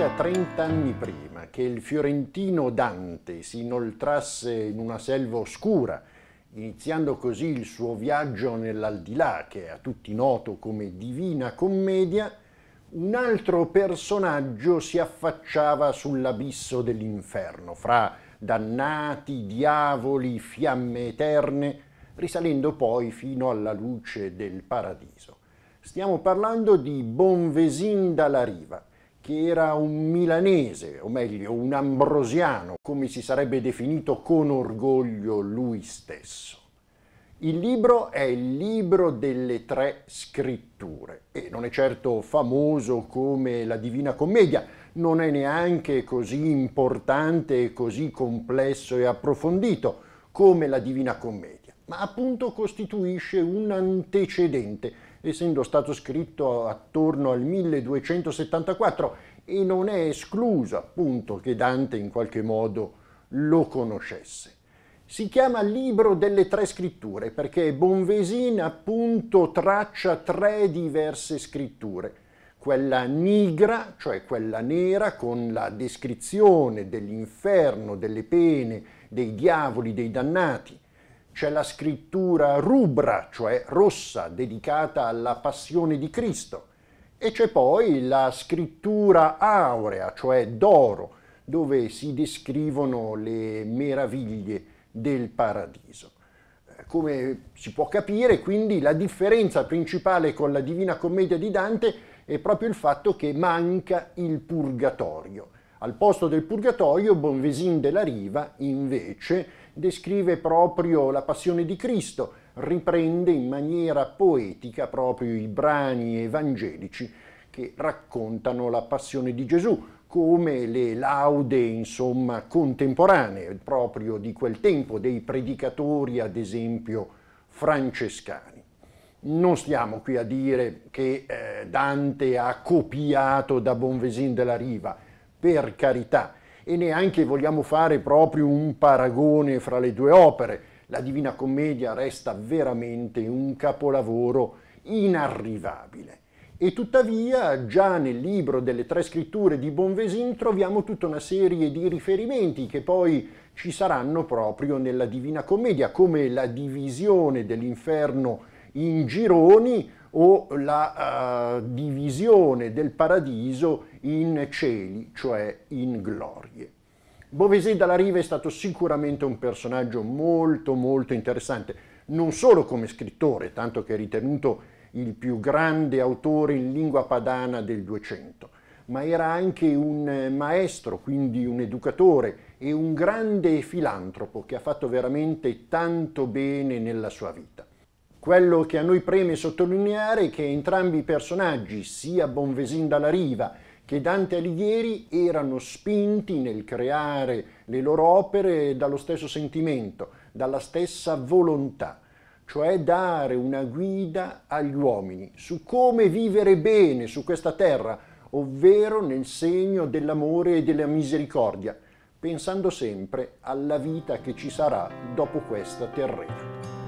circa 30 anni prima che il fiorentino Dante si inoltrasse in una selva oscura, iniziando così il suo viaggio nell'aldilà, che è a tutti noto come Divina Commedia, un altro personaggio si affacciava sull'abisso dell'inferno, fra dannati, diavoli, fiamme eterne, risalendo poi fino alla luce del paradiso. Stiamo parlando di Bonvesin dalla Riva, che era un milanese, o meglio un ambrosiano, come si sarebbe definito con orgoglio lui stesso. Il libro è il libro delle tre scritture e non è certo famoso come la Divina Commedia, non è neanche così importante e così complesso e approfondito come la Divina Commedia, ma appunto costituisce un antecedente essendo stato scritto attorno al 1274 e non è escluso appunto che Dante in qualche modo lo conoscesse. Si chiama Libro delle Tre Scritture perché Bonvesin appunto traccia tre diverse scritture. Quella nigra, cioè quella nera, con la descrizione dell'inferno, delle pene, dei diavoli, dei dannati c'è la scrittura rubra, cioè rossa, dedicata alla passione di Cristo, e c'è poi la scrittura aurea, cioè d'oro, dove si descrivono le meraviglie del paradiso. Eh, come si può capire, quindi, la differenza principale con la Divina Commedia di Dante è proprio il fatto che manca il purgatorio. Al posto del purgatorio, Bonvesin della Riva, invece, descrive proprio la passione di Cristo, riprende in maniera poetica proprio i brani evangelici che raccontano la passione di Gesù, come le laude insomma contemporanee proprio di quel tempo, dei predicatori ad esempio francescani. Non stiamo qui a dire che eh, Dante ha copiato da Bonvesin della Riva, per carità, e neanche vogliamo fare proprio un paragone fra le due opere. La Divina Commedia resta veramente un capolavoro inarrivabile. E tuttavia, già nel libro delle tre scritture di Bonvesin troviamo tutta una serie di riferimenti che poi ci saranno proprio nella Divina Commedia, come la divisione dell'inferno in gironi o la uh, divisione del paradiso in cieli, cioè in glorie. Beauvaisis dalla Riva è stato sicuramente un personaggio molto molto interessante, non solo come scrittore, tanto che è ritenuto il più grande autore in lingua padana del 200, ma era anche un eh, maestro, quindi un educatore e un grande filantropo che ha fatto veramente tanto bene nella sua vita. Quello che a noi preme sottolineare è che entrambi i personaggi, sia Bonvesin dalla riva che Dante Alighieri, erano spinti nel creare le loro opere dallo stesso sentimento, dalla stessa volontà, cioè dare una guida agli uomini su come vivere bene su questa terra, ovvero nel segno dell'amore e della misericordia, pensando sempre alla vita che ci sarà dopo questa terrena.